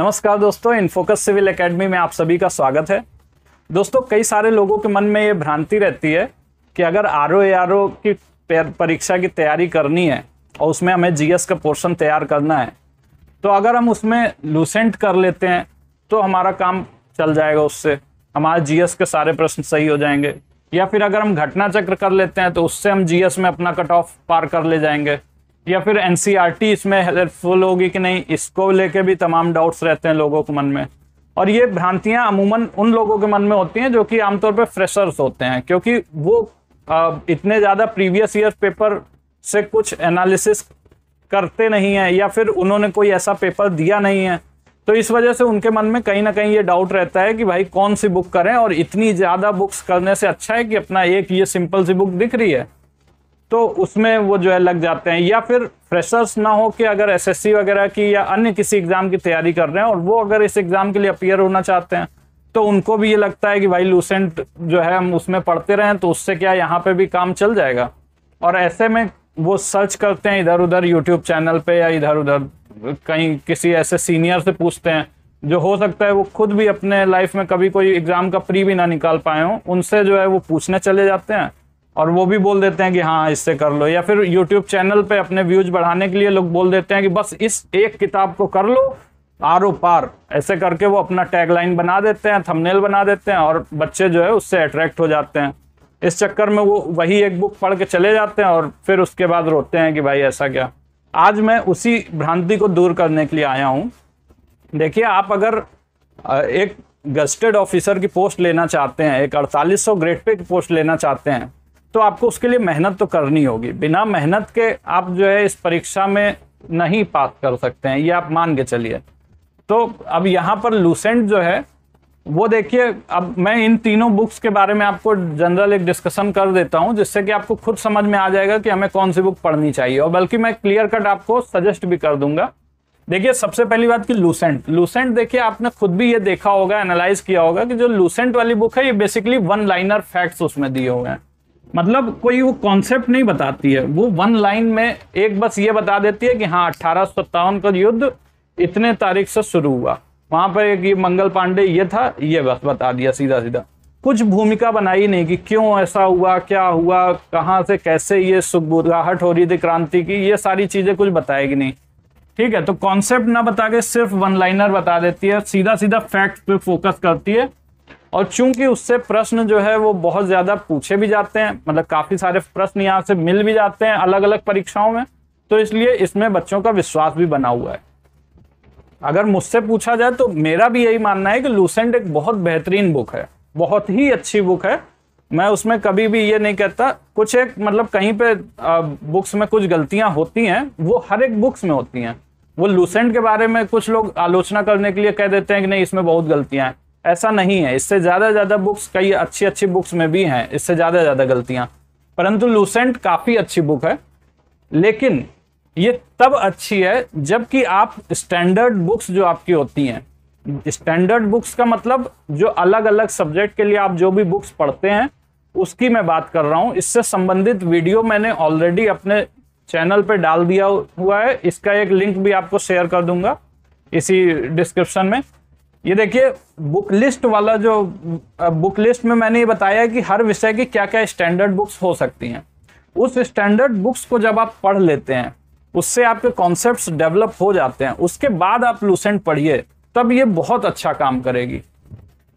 नमस्कार दोस्तों InFocus civil academy में आप सभी का स्वागत है दोस्तों कई सारे लोगों के मन में ये भ्रांति रहती है कि अगर आर ओ आर ओ की परीक्षा की तैयारी करनी है और उसमें हमें जीएस का पोर्शन तैयार करना है तो अगर हम उसमें लूसेंट कर लेते हैं तो हमारा काम चल जाएगा उससे हमारे जीएस के सारे प्रश्न सही हो जाएंगे या फिर अगर हम घटना चक्र कर लेते हैं तो उससे हम जी में अपना कट ऑफ पार कर ले जाएंगे या फिर एनसीईआरटी e इसमें हेल्पफुल होगी कि नहीं इसको लेके भी तमाम डाउट्स रहते हैं लोगों के मन में और ये भ्रांतियां अमूमन उन लोगों के मन में होती हैं जो कि आमतौर पर फ्रेशर्स होते हैं क्योंकि वो इतने ज़्यादा प्रीवियस ईयर पेपर से कुछ एनालिसिस करते नहीं हैं या फिर उन्होंने कोई ऐसा पेपर दिया नहीं है तो इस वजह से उनके मन में कहीं ना कहीं ये डाउट रहता है कि भाई कौन सी बुक करें और इतनी ज़्यादा बुक्स करने से अच्छा है कि अपना एक ये सिंपल सी बुक दिख रही है तो उसमें वो जो है लग जाते हैं या फिर फ्रेशर्स ना हो कि अगर एसएससी वगैरह की या अन्य किसी एग्ज़ाम की तैयारी कर रहे हैं और वो अगर इस एग्ज़ाम के लिए अपियर होना चाहते हैं तो उनको भी ये लगता है कि भाई लूसेंट जो है हम उसमें पढ़ते रहें तो उससे क्या यहाँ पे भी काम चल जाएगा और ऐसे में वो सर्च करते हैं इधर उधर यूट्यूब चैनल पे या इधर उधर कहीं किसी ऐसे सीनियर से पूछते हैं जो हो सकता है वो खुद भी अपने लाइफ में कभी कोई एग्ज़ाम का प्री भी ना निकाल पाए हों उनसे जो है वो पूछने चले जाते हैं और वो भी बोल देते हैं कि हाँ इससे कर लो या फिर यूट्यूब चैनल पे अपने व्यूज बढ़ाने के लिए लोग बोल देते हैं कि बस इस एक किताब को कर लो आर ओ पार ऐसे करके वो अपना टैगलाइन बना देते हैं थंबनेल बना देते हैं और बच्चे जो है उससे अट्रैक्ट हो जाते हैं इस चक्कर में वो वही एक बुक पढ़ के चले जाते हैं और फिर उसके बाद रोते हैं कि भाई ऐसा क्या आज मैं उसी भ्रांति को दूर करने के लिए आया हूँ देखिए आप अगर एक गस्टेड ऑफिसर की पोस्ट लेना चाहते हैं एक अड़तालीस सौ ग्रेड पे की पोस्ट लेना चाहते हैं तो आपको उसके लिए मेहनत तो करनी होगी बिना मेहनत के आप जो है इस परीक्षा में नहीं पास कर सकते हैं ये आप मान के चलिए तो अब यहाँ पर लूसेंट जो है वो देखिए अब मैं इन तीनों बुक्स के बारे में आपको जनरल एक डिस्कशन कर देता हूँ जिससे कि आपको खुद समझ में आ जाएगा कि हमें कौन सी बुक पढ़नी चाहिए और बल्कि मैं क्लियर कट आपको सजेस्ट भी कर दूंगा देखिए सबसे पहली बात कि लूसेंट लूसेंट देखिए आपने खुद भी ये देखा होगा एनालाइज किया होगा कि जो लूसेंट वाली बुक है ये बेसिकली वन लाइनर फैक्ट्स उसमें दिए हुए हैं मतलब कोई वो कॉन्सेप्ट नहीं बताती है वो वन लाइन में एक बस ये बता देती है कि हाँ अट्ठारह का युद्ध इतने तारीख से शुरू हुआ वहां पर एक ये मंगल पांडे ये था ये बस बता दिया सीधा सीधा कुछ भूमिका बनाई नहीं कि क्यों ऐसा हुआ क्या हुआ कहाँ से कैसे ये सुखबुराहट हो रही थी क्रांति की ये सारी चीज़ें कुछ बताएगी नहीं ठीक है तो कॉन्सेप्ट ना बता के सिर्फ वन लाइनर बता देती है सीधा सीधा फैक्ट पे फोकस करती है और चूंकि उससे प्रश्न जो है वो बहुत ज़्यादा पूछे भी जाते हैं मतलब काफ़ी सारे प्रश्न यहाँ से मिल भी जाते हैं अलग अलग परीक्षाओं में तो इसलिए इसमें बच्चों का विश्वास भी बना हुआ है अगर मुझसे पूछा जाए तो मेरा भी यही मानना है कि लूसेंट एक बहुत बेहतरीन बुक है बहुत ही अच्छी बुक है मैं उसमें कभी भी ये नहीं कहता कुछ एक मतलब कहीं पे बुक्स में कुछ गलतियां होती हैं वो हर एक बुक्स में होती हैं वो लूसेंट के बारे में कुछ लोग आलोचना करने के लिए कह देते हैं कि नहीं इसमें बहुत गलतियां हैं ऐसा नहीं है इससे ज़्यादा ज़्यादा बुक्स कई अच्छी अच्छी बुक्स में भी हैं इससे ज़्यादा ज़्यादा गलतियाँ परंतु लूसेंट काफ़ी अच्छी बुक है लेकिन ये तब अच्छी है जबकि आप स्टैंडर्ड बुक्स जो आपकी होती हैं स्टैंडर्ड बुक्स का मतलब जो अलग अलग सब्जेक्ट के लिए आप जो भी बुक्स पढ़ते हैं उसकी मैं बात कर रहा हूँ इससे संबंधित वीडियो मैंने ऑलरेडी अपने चैनल पर डाल दिया हुआ है इसका एक लिंक भी आपको शेयर कर दूंगा इसी डिस्क्रिप्शन में ये देखिए बुक लिस्ट वाला जो बुक लिस्ट में मैंने ये बताया कि हर विषय की क्या क्या स्टैंडर्ड बुक्स हो सकती हैं उस स्टैंडर्ड बुक्स को जब आप पढ़ लेते हैं उससे आपके कॉन्सेप्ट्स डेवलप हो जाते हैं उसके बाद आप लूसेंट पढ़िए तब ये बहुत अच्छा काम करेगी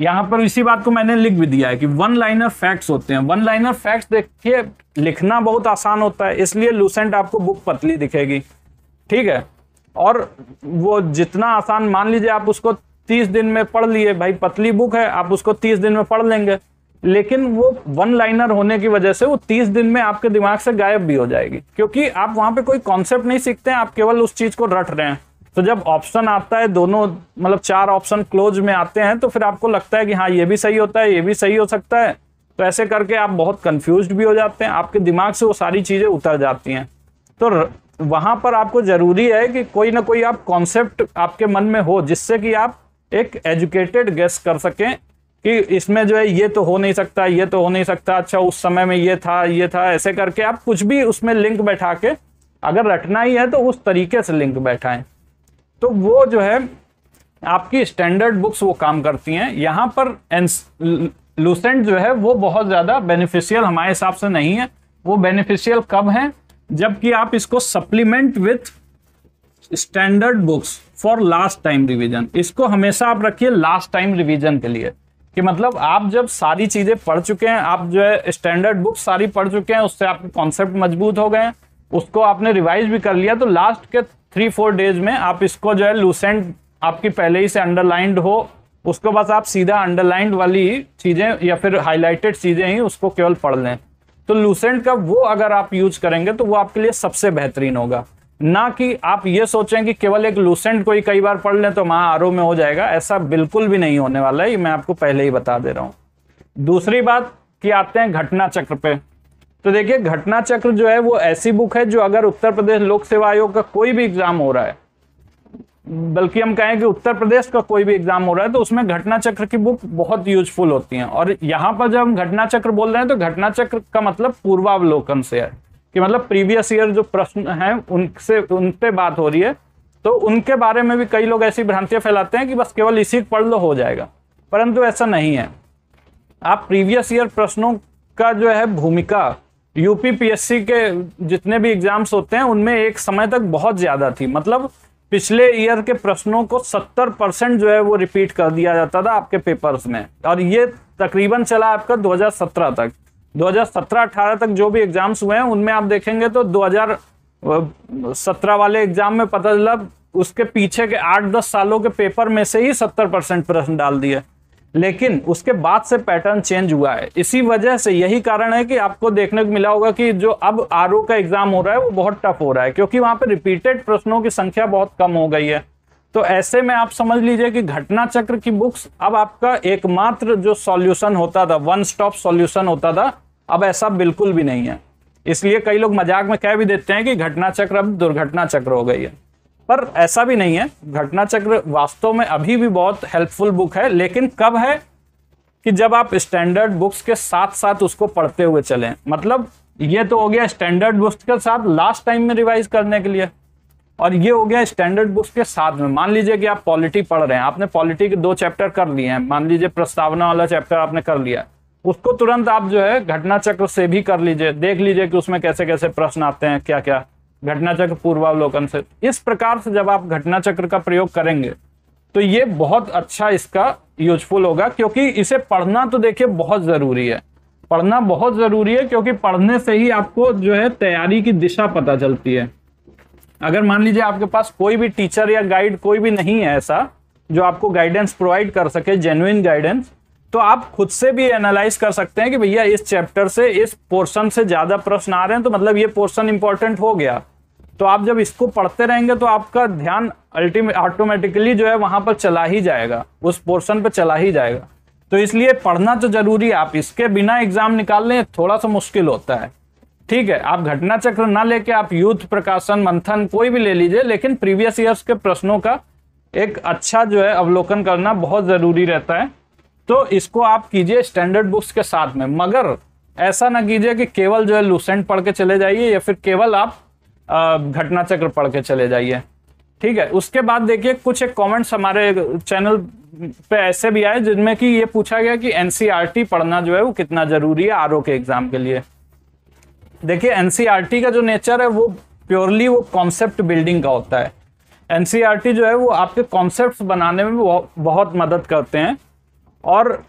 यहाँ पर इसी बात को मैंने लिख भी दिया है कि वन लाइनर फैक्ट्स होते हैं वन लाइनर फैक्ट्स देखिए लिखना बहुत आसान होता है इसलिए लूसेंट आपको बुक पतली दिखेगी ठीक है और वो जितना आसान मान लीजिए आप उसको तीस दिन में पढ़ लिए भाई पतली बुक है आप उसको तीस दिन में पढ़ लेंगे लेकिन वो वन लाइनर होने की वजह से वो तीस दिन में आपके दिमाग से गायब भी हो जाएगी क्योंकि आप वहां पे कोई कॉन्सेप्ट नहीं सीखते हैं आप केवल उस चीज को रट रहे हैं तो जब ऑप्शन आता है दोनों मतलब चार ऑप्शन क्लोज में आते हैं तो फिर आपको लगता है कि हाँ ये भी सही होता है ये भी सही हो सकता है तो ऐसे करके आप बहुत कंफ्यूज भी हो जाते हैं आपके दिमाग से वो सारी चीज़ें उतर जाती हैं तो वहां पर आपको ज़रूरी है कि कोई ना कोई आप कॉन्सेप्ट आपके मन में हो जिससे कि आप एक एजुकेटेड गेस कर सकें कि इसमें जो है ये तो हो नहीं सकता ये तो हो नहीं सकता अच्छा उस समय में ये था ये था ऐसे करके आप कुछ भी उसमें लिंक बैठा के अगर रटना ही है तो उस तरीके से लिंक बैठाएं तो वो जो है आपकी स्टैंडर्ड बुक्स वो काम करती हैं यहाँ पर लूसेंट जो है वो बहुत ज़्यादा बेनिफिशियल हमारे हिसाब से नहीं है वो बेनिफिशियल कब है जबकि आप इसको supplement with standard books for last time revision इसको हमेशा आप रखिए लास्ट टाइम रिवीजन के लिए कि मतलब आप जब सारी चीजें पढ़ चुके हैं आप जो है स्टैंडर्ड बुक सारी पढ़ चुके हैं उससे आपके कॉन्सेप्ट मजबूत हो गए उसको आपने रिवाइज भी कर लिया तो लास्ट के थ्री फोर डेज में आप इसको जो है लूसेंट आपकी पहले ही से अंडरलाइंड हो उसको बस आप सीधा अंडरलाइंड वाली चीज़ें या फिर हाईलाइटेड चीज़ें ही उसको केवल पढ़ लें तो लूसेंट का वो अगर आप यूज करेंगे तो वो आपके लिए सबसे बेहतरीन होगा ना कि आप ये सोचें कि केवल एक लूसेंट कोई कई बार पढ़ लें तो महा आरओ में हो जाएगा ऐसा बिल्कुल भी नहीं होने वाला है ये मैं आपको पहले ही बता दे रहा हूं दूसरी बात कि आते हैं घटना चक्र पे तो देखिए घटना चक्र जो है वो ऐसी बुक है जो अगर उत्तर प्रदेश लोक सेवा आयोग का कोई भी एग्जाम हो रहा है बल्कि हम कहें कि उत्तर प्रदेश का कोई भी एग्जाम हो रहा है तो उसमें घटना चक्र की बुक बहुत यूजफुल होती है और यहां पर जब हम घटना चक्र बोल रहे हैं तो घटना चक्र का मतलब पूर्वावलोकन से है कि मतलब प्रीवियस ईयर जो प्रश्न हैं उनसे उन पर बात हो रही है तो उनके बारे में भी कई लोग ऐसी भ्रांतियाँ फैलाते हैं कि बस केवल इसी पढ़ लो हो जाएगा परंतु ऐसा नहीं है आप प्रीवियस ईयर प्रश्नों का जो है भूमिका यूपी पीएससी के जितने भी एग्जाम्स होते हैं उनमें एक समय तक बहुत ज़्यादा थी मतलब पिछले ईयर के प्रश्नों को 70 परसेंट जो है वो रिपीट कर दिया जाता था आपके पेपर्स में और ये तकरीबन चला आपका 2017 तक 2017-18 तक जो भी एग्जाम्स हुए हैं उनमें आप देखेंगे तो 2017 वाले एग्जाम में पता चला उसके पीछे के 8-10 सालों के पेपर में से ही 70 परसेंट प्रश्न डाल दिए लेकिन उसके बाद से पैटर्न चेंज हुआ है इसी वजह से यही कारण है कि आपको देखने को मिला होगा कि जो अब आर का एग्जाम हो रहा है वो बहुत टफ हो रहा है क्योंकि वहां पर रिपीटेड प्रश्नों की संख्या बहुत कम हो गई है तो ऐसे में आप समझ लीजिए कि घटना चक्र की बुक्स अब आपका एकमात्र जो सॉल्यूशन होता था वन स्टॉप सॉल्यूशन होता था अब ऐसा बिल्कुल भी नहीं है इसलिए कई लोग मजाक में कह भी देते हैं कि घटना चक्र अब दुर्घटना चक्र हो गई है पर ऐसा भी नहीं है घटना चक्र वास्तव में अभी भी बहुत हेल्पफुल बुक है लेकिन कब है कि जब आप स्टैंडर्ड बुक्स के साथ साथ उसको पढ़ते हुए चलें मतलब ये तो हो गया स्टैंडर्ड बुक्स के साथ लास्ट टाइम में रिवाइज करने के लिए और ये हो गया स्टैंडर्ड बुक्स के साथ में मान लीजिए कि आप पॉलिटी पढ़ रहे हैं आपने पॉलिटी के दो चैप्टर कर लिए हैं मान लीजिए प्रस्तावना वाला चैप्टर आपने कर लिया उसको तुरंत आप जो है घटना चक्र से भी कर लीजिए देख लीजिए कि उसमें कैसे कैसे प्रश्न आते हैं क्या क्या घटना चक्र पूर्वावलोकन से इस प्रकार से जब आप घटना चक्र का प्रयोग करेंगे तो ये बहुत अच्छा इसका यूजफुल होगा क्योंकि इसे पढ़ना तो देखिए बहुत ज़रूरी है पढ़ना बहुत ज़रूरी है क्योंकि पढ़ने से ही आपको जो है तैयारी की दिशा पता चलती है अगर मान लीजिए आपके पास कोई भी टीचर या गाइड कोई भी नहीं है ऐसा जो आपको गाइडेंस प्रोवाइड कर सके जेन्युन गाइडेंस तो आप खुद से भी एनालाइज कर सकते हैं कि भैया इस चैप्टर से इस पोर्शन से ज़्यादा प्रश्न आ रहे हैं तो मतलब ये पोर्शन इंपॉर्टेंट हो गया तो आप जब इसको पढ़ते रहेंगे तो आपका ध्यान अल्टीमेट ऑटोमेटिकली जो है वहां पर चला ही जाएगा उस पोर्शन पर चला ही जाएगा तो इसलिए पढ़ना तो जरूरी है आप इसके बिना एग्जाम निकालने थोड़ा सा मुश्किल होता है ठीक है आप घटना चक्र ना लेके आप यूथ प्रकाशन मंथन कोई भी ले लीजिए लेकिन प्रीवियस ईयर्स के प्रश्नों का एक अच्छा जो है अवलोकन करना बहुत ज़रूरी रहता है तो इसको आप कीजिए स्टैंडर्ड बुक्स के साथ में मगर ऐसा ना कीजिए कि केवल जो है लूसेंट पढ़ के चले जाइए या फिर केवल आप घटना चक्र पढ़ के चले जाइए ठीक है उसके बाद देखिए कुछ एक कमेंट्स हमारे चैनल पे ऐसे भी आए जिनमें कि ये पूछा गया कि एनसीईआरटी e पढ़ना जो है वो कितना जरूरी है आरओ के एग्जाम के लिए देखिए एनसीईआरटी e का जो नेचर है वो प्योरली वो कॉन्सेप्ट बिल्डिंग का होता है एनसीईआरटी e जो है वो आपके कॉन्सेप्ट बनाने में बहुत मदद करते हैं और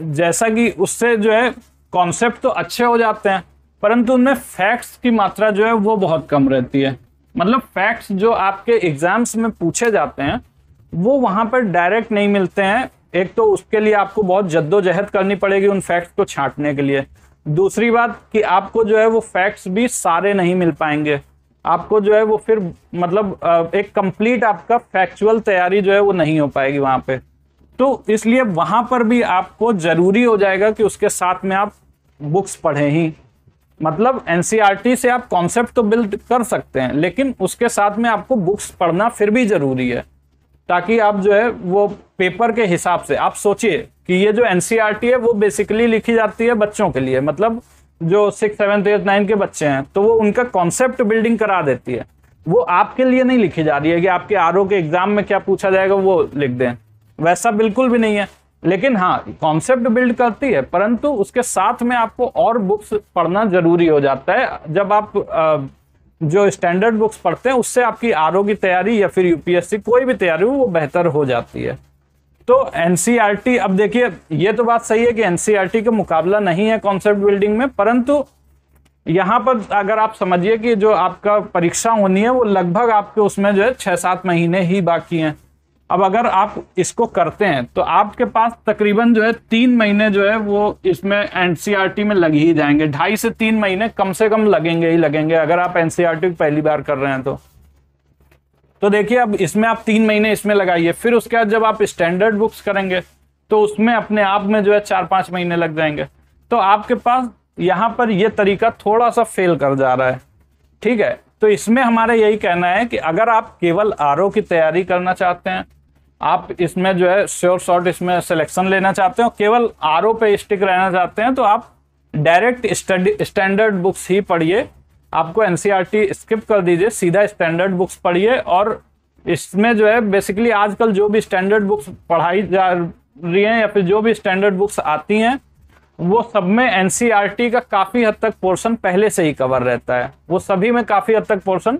जैसा कि उससे जो है कॉन्सेप्ट तो अच्छे हो जाते हैं परंतु उनमें फैक्ट्स की मात्रा जो है वो बहुत कम रहती है मतलब फैक्ट्स जो आपके एग्जाम्स में पूछे जाते हैं वो वहाँ पर डायरेक्ट नहीं मिलते हैं एक तो उसके लिए आपको बहुत जद्दोजहद करनी पड़ेगी उन फैक्ट्स को छांटने के लिए दूसरी बात कि आपको जो है वो फैक्ट्स भी सारे नहीं मिल पाएंगे आपको जो है वो फिर मतलब एक कंप्लीट आपका फैक्चुअल तैयारी जो है वो नहीं हो पाएगी वहाँ पे तो इसलिए वहाँ पर भी आपको ज़रूरी हो जाएगा कि उसके साथ में आप बुक्स पढ़ें ही मतलब एन e से आप कॉन्सेप्ट तो बिल्ड कर सकते हैं लेकिन उसके साथ में आपको बुक्स पढ़ना फिर भी ज़रूरी है ताकि आप जो है वो पेपर के हिसाब से आप सोचिए कि ये जो एनसीईआरटी e है वो बेसिकली लिखी जाती है बच्चों के लिए मतलब जो सिक्स सेवन्थ एट नाइन्थ के बच्चे हैं तो वो उनका कॉन्सेप्ट बिल्डिंग करा देती है वो आपके लिए नहीं लिखी जा रही है कि आपके आर के एग्जाम में क्या पूछा जाएगा वो लिख दें वैसा बिल्कुल भी नहीं है लेकिन हाँ कॉन्सेप्ट बिल्ड करती है परंतु उसके साथ में आपको और बुक्स पढ़ना जरूरी हो जाता है जब आप जो स्टैंडर्ड बुक्स पढ़ते हैं उससे आपकी आर की तैयारी या फिर यूपीएससी कोई भी तैयारी हो वो बेहतर हो जाती है तो एन e अब देखिए ये तो बात सही है कि एन सी e का मुकाबला नहीं है कॉन्सेप्ट बिल्डिंग में परंतु यहाँ पर अगर आप समझिए कि जो आपका परीक्षा होनी है वो लगभग आपके उसमें जो है छः सात महीने ही बाकी हैं अब अगर आप इसको करते हैं तो आपके पास तकरीबन जो है तीन महीने जो है वो इसमें एनसीईआरटी e में लग ही जाएंगे ढाई से तीन महीने कम से कम लगेंगे ही लगेंगे अगर आप एनसीईआरटी e पहली बार कर रहे हैं तो तो देखिए अब इसमें आप तीन महीने इसमें लगाइए फिर उसके बाद जब आप स्टैंडर्ड बुक्स करेंगे तो उसमें अपने आप में जो है चार पाँच महीने लग जाएंगे तो आपके पास यहाँ पर यह तरीका थोड़ा सा फेल कर जा रहा है ठीक है तो इसमें हमारा यही कहना है कि अगर आप केवल आर की तैयारी करना चाहते हैं आप इसमें जो है श्योर शॉर्ट इसमें सिलेक्शन लेना चाहते हो केवल आर पे स्टिक रहना चाहते हैं तो आप डायरेक्ट स्टैंडर्ड बुक्स ही पढ़िए आपको एन स्किप e कर दीजिए सीधा स्टैंडर्ड बुक्स पढ़िए और इसमें जो है बेसिकली आजकल जो भी स्टैंडर्ड बुक्स पढ़ाई जा रही हैं या फिर जो भी स्टैंडर्ड बुक्स आती हैं वो सब में एन e का काफ़ी हद तक पोर्शन पहले से ही कवर रहता है वो सभी में काफ़ी हद तक पोर्शन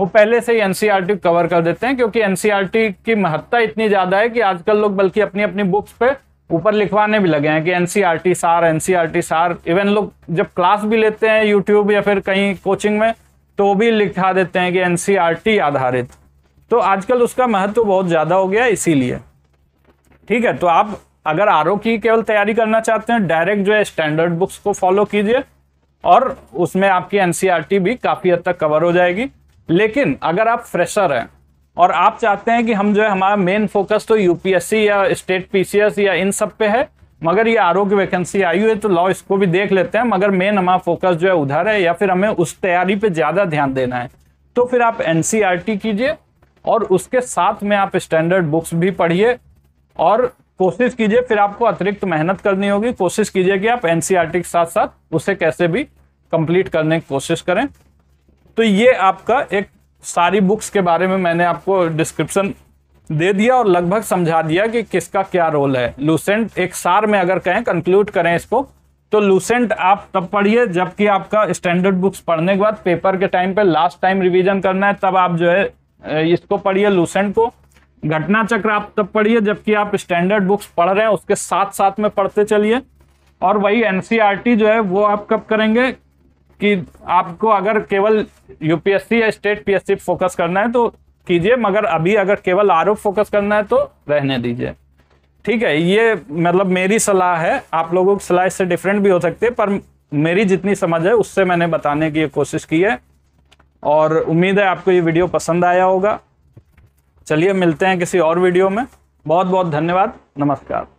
वो पहले से ही एनसीईआरटी कवर e कर देते हैं क्योंकि एनसीईआरटी e की महत्ता इतनी ज्यादा है कि आजकल लोग बल्कि अपनी अपनी बुक्स पे ऊपर लिखवाने भी लगे हैं कि एनसीईआरटी e सार एनसीईआरटी सार इवन लोग जब क्लास भी लेते हैं यूट्यूब या फिर कहीं कोचिंग में तो भी लिखा देते हैं कि एनसीईआरटी आधारित तो आजकल उसका महत्व बहुत ज़्यादा हो गया इसीलिए ठीक है तो आप अगर आर की केवल तैयारी करना चाहते हैं डायरेक्ट जो है स्टैंडर्ड बुक्स को फॉलो कीजिए और उसमें आपकी एनसीईआरटी भी काफ़ी हद तक कवर हो जाएगी लेकिन अगर आप फ्रेशर हैं और आप चाहते हैं कि हम जो है हमारा मेन फोकस तो यूपीएससी या स्टेट पीसीएस या इन सब पे है मगर ये आरोग्य वैकेंसी आई हुई है तो लॉ इसको भी देख लेते हैं मगर मेन हमारा फोकस जो है उधर है या फिर हमें उस तैयारी पे ज़्यादा ध्यान देना है तो फिर आप एन e कीजिए और उसके साथ में आप स्टैंडर्ड बुक्स भी पढ़िए और कोशिश कीजिए फिर आपको अतिरिक्त मेहनत करनी होगी कोशिश कीजिए कि आप एन e के साथ साथ उसे कैसे भी कंप्लीट करने की कोशिश करें तो ये आपका एक सारी बुक्स के बारे में मैंने आपको डिस्क्रिप्शन दे दिया और लगभग समझा दिया कि किसका क्या रोल है लूसेंट एक सार में अगर कहें कंक्लूड करें इसको तो लूसेंट आप तब पढ़िए जबकि आपका स्टैंडर्ड बुक्स पढ़ने के बाद पेपर के टाइम पे लास्ट टाइम रिवीजन करना है तब आप जो है इसको पढ़िए लूसेंट को घटना चक्र आप तब पढ़िए जबकि आप स्टैंडर्ड बुक्स पढ़ रहे हैं उसके साथ साथ में पढ़ते चलिए और वही एनसीईआरटी e जो है वो आप कब करेंगे कि आपको अगर केवल यूपीएससी या स्टेट पीएससी फोकस करना है तो कीजिए मगर अभी अगर केवल आर फोकस करना है तो रहने दीजिए ठीक है ये मतलब मेरी सलाह है आप लोगों की सलाह इससे डिफरेंट भी हो सकती है पर मेरी जितनी समझ है उससे मैंने बताने की कोशिश की है और उम्मीद है आपको ये वीडियो पसंद आया होगा चलिए मिलते हैं किसी और वीडियो में बहुत बहुत धन्यवाद नमस्कार